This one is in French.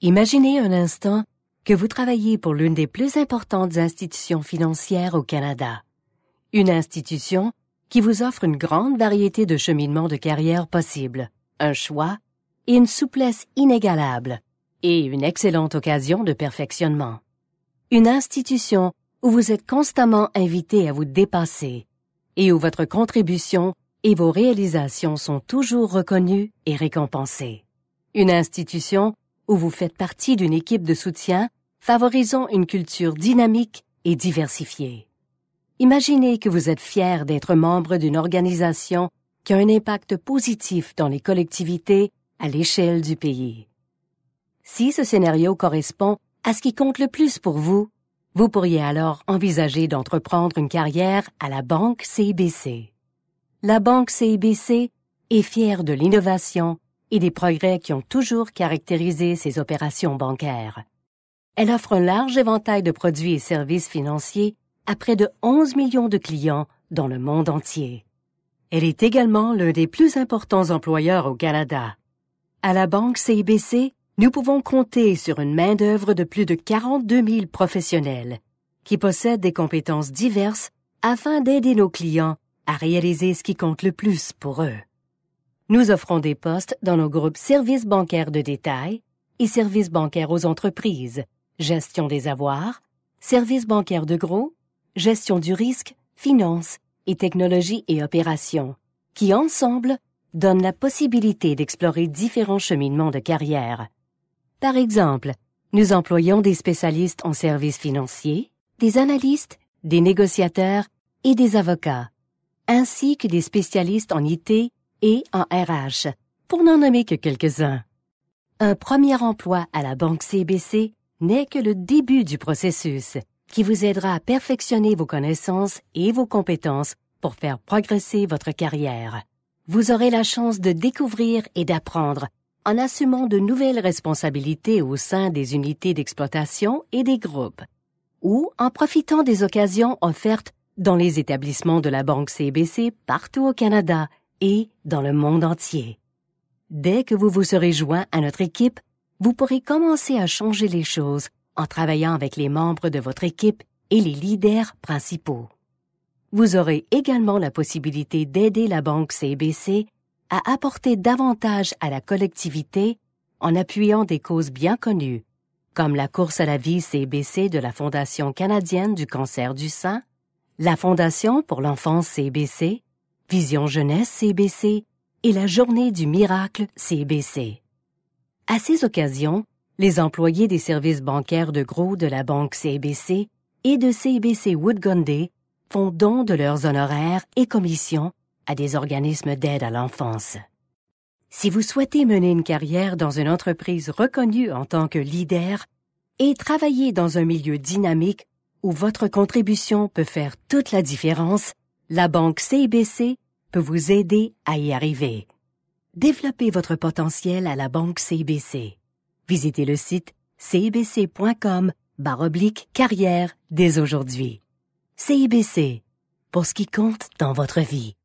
Imaginez un instant que vous travaillez pour l'une des plus importantes institutions financières au Canada, une institution qui vous offre une grande variété de cheminements de carrière possibles, un choix et une souplesse inégalable, et une excellente occasion de perfectionnement. Une institution où vous êtes constamment invité à vous dépasser et où votre contribution et vos réalisations sont toujours reconnues et récompensées. Une institution où vous faites partie d'une équipe de soutien favorisant une culture dynamique et diversifiée. Imaginez que vous êtes fier d'être membre d'une organisation qui a un impact positif dans les collectivités à l'échelle du pays. Si ce scénario correspond à ce qui compte le plus pour vous, vous pourriez alors envisager d'entreprendre une carrière à la Banque CIBC. La Banque CIBC est fière de l'innovation et des progrès qui ont toujours caractérisé ses opérations bancaires. Elle offre un large éventail de produits et services financiers à près de 11 millions de clients dans le monde entier. Elle est également l'un des plus importants employeurs au Canada. À la banque CIBC, nous pouvons compter sur une main-d'œuvre de plus de 42 000 professionnels qui possèdent des compétences diverses afin d'aider nos clients à réaliser ce qui compte le plus pour eux. Nous offrons des postes dans nos groupes services bancaires de détail et services bancaires aux entreprises, gestion des avoirs, services bancaires de gros, gestion du risque, Finances » et technologie et opérations, qui ensemble donnent la possibilité d'explorer différents cheminements de carrière. Par exemple, nous employons des spécialistes en services financiers, des analystes, des négociateurs et des avocats, ainsi que des spécialistes en IT et en RH, pour n'en nommer que quelques-uns. Un premier emploi à la Banque CBC n'est que le début du processus qui vous aidera à perfectionner vos connaissances et vos compétences pour faire progresser votre carrière. Vous aurez la chance de découvrir et d'apprendre en assumant de nouvelles responsabilités au sein des unités d'exploitation et des groupes, ou en profitant des occasions offertes dans les établissements de la Banque CBC partout au Canada et dans le monde entier. Dès que vous vous serez joint à notre équipe, vous pourrez commencer à changer les choses en travaillant avec les membres de votre équipe et les leaders principaux. Vous aurez également la possibilité d'aider la banque CBC à apporter davantage à la collectivité en appuyant des causes bien connues, comme la course à la vie CBC de la Fondation canadienne du cancer du sein, la Fondation pour l'enfance CBC, Vision Jeunesse CBC et la Journée du Miracle CBC. À ces occasions, les employés des services bancaires de gros de la banque CBC et de CBC Woodgundy font don de leurs honoraires et commissions à des organismes d'aide à l'enfance. Si vous souhaitez mener une carrière dans une entreprise reconnue en tant que leader et travailler dans un milieu dynamique où votre contribution peut faire toute la différence, la banque CIBC peut vous aider à y arriver. Développez votre potentiel à la banque CIBC. Visitez le site cibc.com baroblique carrière dès aujourd'hui. CIBC, pour ce qui compte dans votre vie.